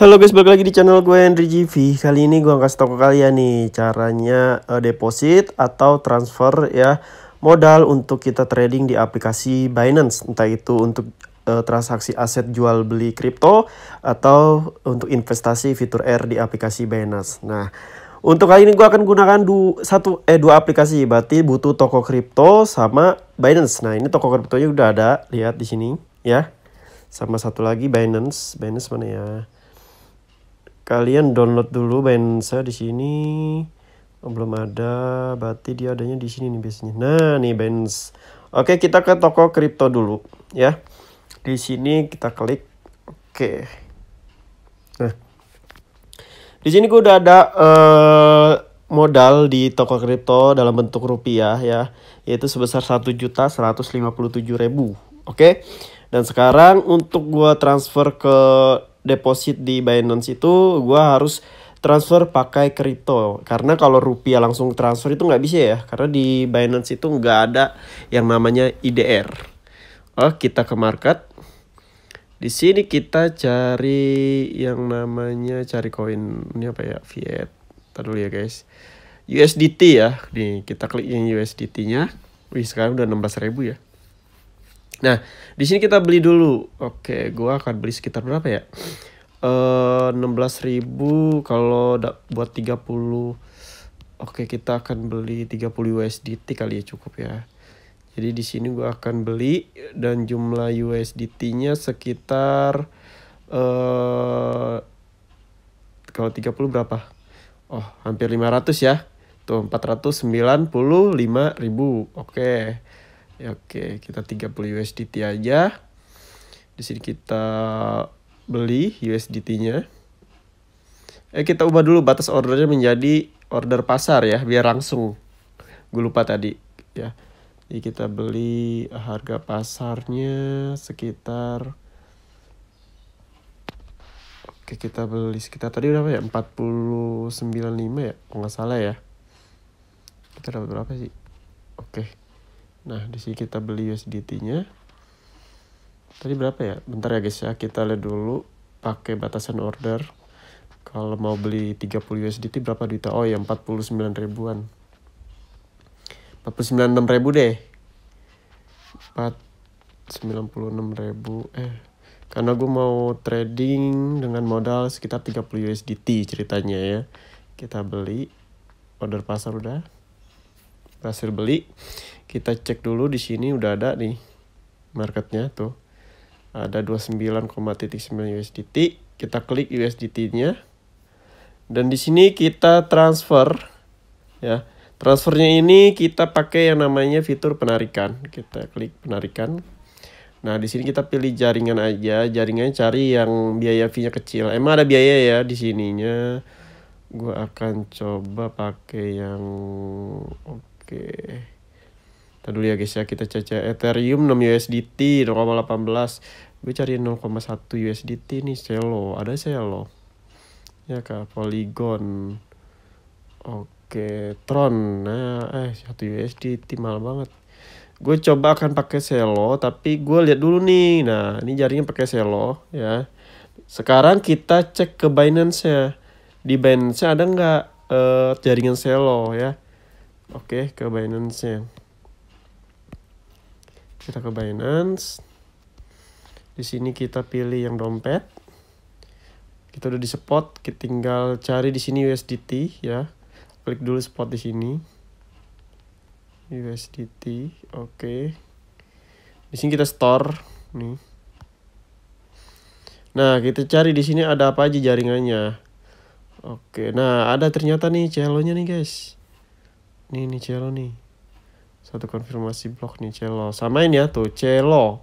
Halo guys, balik lagi di channel gue Henry GV. Kali ini gue kasih tau ke kalian nih caranya uh, deposit atau transfer ya modal untuk kita trading di aplikasi Binance. Entah itu untuk uh, transaksi aset jual beli kripto atau untuk investasi fitur R di aplikasi Binance. Nah, untuk kali ini gue akan gunakan du satu eh dua aplikasi. Berarti butuh toko kripto sama Binance. Nah, ini toko kriptonya udah ada, lihat di sini ya. Sama satu lagi Binance. Binance mana ya? kalian download dulu bensa di sini oh, belum ada berarti dia adanya di sini nih biasanya nah nih Bens, oke kita ke toko kripto dulu ya di sini kita klik oke nah di sini gue udah ada uh, modal di toko kripto dalam bentuk rupiah ya yaitu sebesar satu juta seratus oke dan sekarang untuk gue transfer ke deposit di Binance itu gue harus transfer pakai kripto karena kalau rupiah langsung transfer itu nggak bisa ya karena di Binance itu nggak ada yang namanya IDR oh kita ke market di sini kita cari yang namanya cari koin ini apa ya fiat Tadi ya guys USDT ya nih kita klik yang USDT nya wih sekarang udah 16.000 ya Nah, di sini kita beli dulu. Oke, gua akan beli sekitar berapa ya? Eh belas ribu kalau buat 30 Oke, kita akan beli 30 USDT kali ya cukup ya. Jadi di sini gua akan beli dan jumlah USDT-nya sekitar eh uh, kalau 30 berapa? Oh, hampir 500 ya. Tuh 495.000. Oke. Ya, oke, kita 30 USDT aja. Di sini kita beli USDT-nya. Eh kita ubah dulu batas ordernya menjadi order pasar ya, biar langsung. Gue lupa tadi ya. Jadi kita beli harga pasarnya sekitar Oke, kita beli sekitar tadi berapa ya? 495 ya, kalau nggak salah ya. Kita dapat berapa sih? Oke. Nah, di sini kita beli USDT-nya. Tadi berapa ya? Bentar ya guys ya, kita lihat dulu pakai batasan order. Kalau mau beli 30 USDT berapa duit? Oh ya, 49 ribuan. 49 6 ribu deh. 4 96 ribu eh karena gue mau trading dengan modal sekitar 30 USDT ceritanya ya kita beli order pasar udah berhasil beli kita cek dulu di sini udah ada nih marketnya tuh ada 29,9 USDT kita klik USDT nya dan di sini kita transfer ya transfernya ini kita pakai yang namanya fitur penarikan kita klik penarikan nah di sini kita pilih jaringan aja jaringannya cari yang biaya fee nya kecil emang ada biaya ya di sininya gua akan coba pakai yang oke okay. Kita dulu ya guys ya kita caca Ethereum 6 USDT 0,18 gue cari 0,1 USDT nih Celo ada Celo ya kak Polygon oke Tron nah eh 1 USDT mahal banget gue coba akan pakai Celo tapi gue lihat dulu nih nah ini jaringnya pakai Celo ya sekarang kita cek ke Binance ya di Binance ada nggak uh, jaringan Celo ya oke ke Binance nya kita ke Binance di sini kita pilih yang dompet kita udah di spot kita tinggal cari di sini USDT ya klik dulu spot di sini USDT oke okay. di sini kita store nih nah kita cari di sini ada apa aja jaringannya oke okay. nah ada ternyata nih celonya nih guys nih nih celo nih satu konfirmasi blok nih celo samain ya tuh celo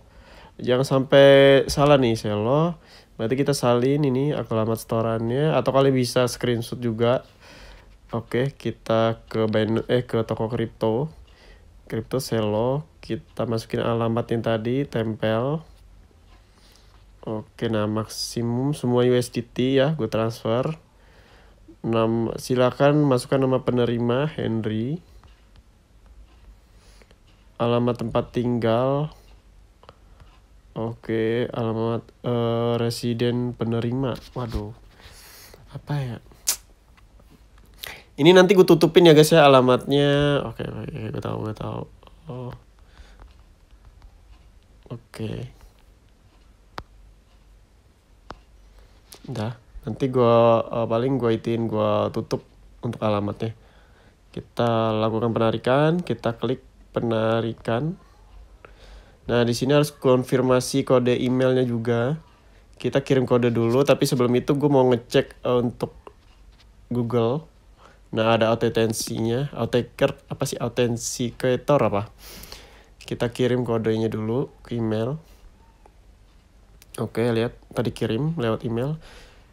jangan sampai salah nih celo berarti kita salin ini aku alamat setorannya atau kalian bisa screenshot juga oke kita ke ben eh ke toko kripto kripto celo kita masukin alamat yang tadi tempel oke nah maksimum semua USDT ya gue transfer silakan masukkan nama penerima Henry alamat tempat tinggal Oke, alamat uh, residen penerima. Waduh, apa ya? Ini nanti gue tutupin ya guys ya alamatnya. Oke, oke, okay, gue tahu, gue tahu. Oh. Oke. Dah, nanti gue uh, paling gue itin gue tutup untuk alamatnya. Kita lakukan penarikan, kita klik penarikan. Nah, di sini harus konfirmasi kode emailnya juga. Kita kirim kode dulu, tapi sebelum itu gue mau ngecek eh, untuk Google. Nah, ada autentensinya. authenticator apa sih authenticator apa? Kita kirim kodenya dulu ke email. Oke, lihat tadi kirim lewat email.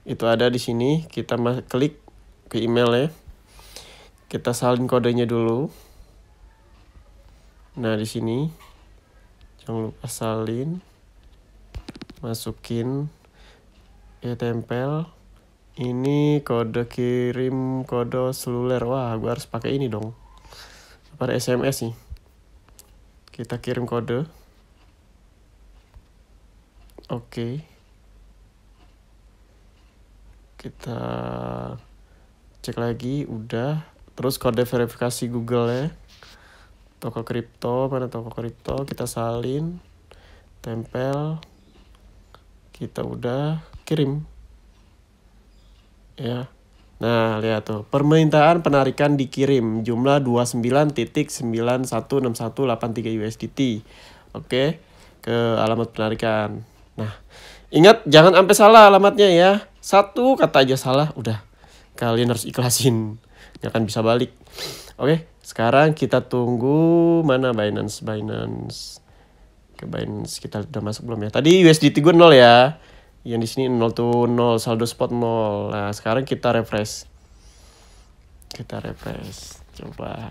Itu ada di sini, kita klik ke email ya. Kita salin kodenya dulu. Nah, di sini jangan lupa salin, masukin, ya tempel. Ini kode kirim kode seluler. Wah, gue harus pakai ini dong. Pada SMS nih. Kita kirim kode. Oke. Kita cek lagi, udah. Terus kode verifikasi Google ya toko kripto mana toko kripto kita salin tempel kita udah kirim ya nah lihat tuh permintaan penarikan dikirim jumlah 29.916183 USDT oke ke alamat penarikan nah ingat jangan sampai salah alamatnya ya satu kata aja salah udah kalian harus ikhlasin ini akan bisa balik. Oke, sekarang kita tunggu mana Binance, Binance. Ke Binance kita udah masuk belum ya? Tadi usd tiga nol ya. Yang di sini nol to nol saldo spot 0. Nah, sekarang kita refresh. Kita refresh. Coba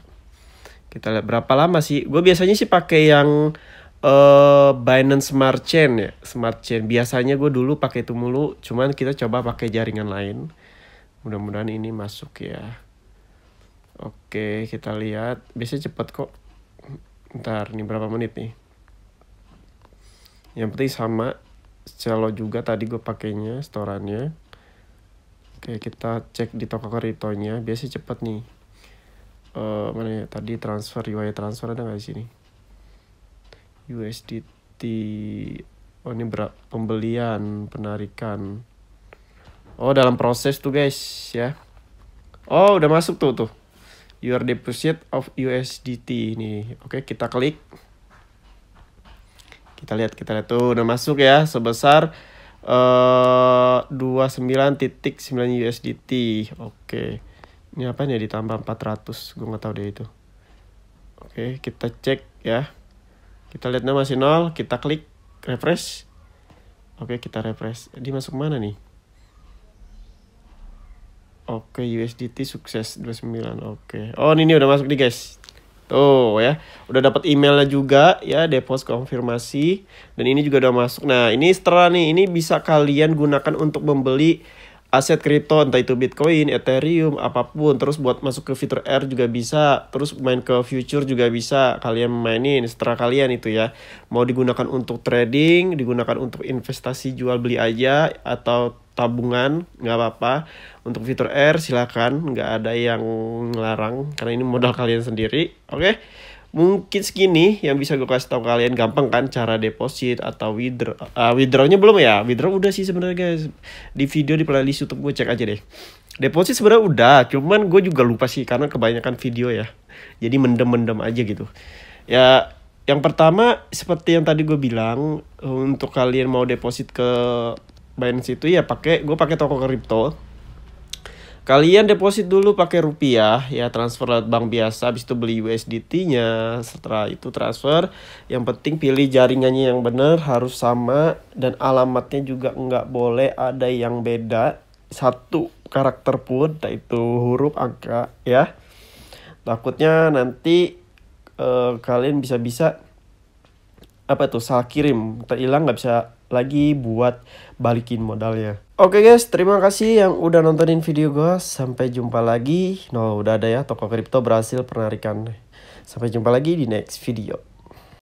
kita lihat berapa lama sih. Gue biasanya sih pakai yang uh, Binance Smart Chain ya, Smart Chain. Biasanya gue dulu pakai itu mulu, cuman kita coba pakai jaringan lain. Mudah-mudahan ini masuk ya. Oke, kita lihat. Biasanya cepat kok. Ntar, ini berapa menit nih? Yang penting sama. Celo juga tadi gue pakainya storannya. Oke, kita cek di toko keritonya. Biasanya cepat nih. Uh, mana ya? Tadi transfer, UI transfer ada nggak di sini? USDT. Oh, ini berapa? Pembelian, penarikan. Oh, dalam proses tuh guys ya. Oh, udah masuk tuh tuh your deposit of USDT ini, Oke, kita klik. Kita lihat, kita lihat tuh udah masuk ya sebesar uh, 29.9 USDT. Oke. Ini apa nih ditambah 400? Gue nggak tahu deh itu. Oke, kita cek ya. Kita lihatnya masih nol, kita klik refresh. Oke, kita refresh. Dia masuk mana nih? Oke, USDT sukses 29. Oke. Oh, ini udah masuk nih, guys. Tuh ya, udah dapat emailnya juga ya, deposit konfirmasi dan ini juga udah masuk. Nah, ini setelah nih, ini bisa kalian gunakan untuk membeli aset kripto entah itu Bitcoin, Ethereum, apapun. Terus buat masuk ke fitur R juga bisa, terus main ke future juga bisa kalian mainin setelah kalian itu ya. Mau digunakan untuk trading, digunakan untuk investasi jual beli aja atau tabungan nggak apa-apa untuk fitur R silakan nggak ada yang ngelarang karena ini modal kalian sendiri oke okay? mungkin segini yang bisa gue kasih tau kalian gampang kan cara deposit atau withdraw uh, withdrawnya belum ya withdraw udah sih sebenarnya guys di video di playlist YouTube gue cek aja deh deposit sebenarnya udah cuman gue juga lupa sih karena kebanyakan video ya jadi mendem-mendem aja gitu ya yang pertama seperti yang tadi gue bilang untuk kalian mau deposit ke Binance itu ya pakai gue pakai toko kripto kalian deposit dulu pakai rupiah ya transfer lewat bank biasa habis itu beli USDT nya setelah itu transfer yang penting pilih jaringannya yang bener harus sama dan alamatnya juga nggak boleh ada yang beda satu karakter pun yaitu huruf angka ya takutnya nanti eh, kalian bisa-bisa apa tuh salah kirim terhilang nggak bisa lagi buat balikin modalnya. Oke okay guys, terima kasih yang udah nontonin video gue. Sampai jumpa lagi. No, udah ada ya, toko kripto berhasil penarikan. Sampai jumpa lagi di next video.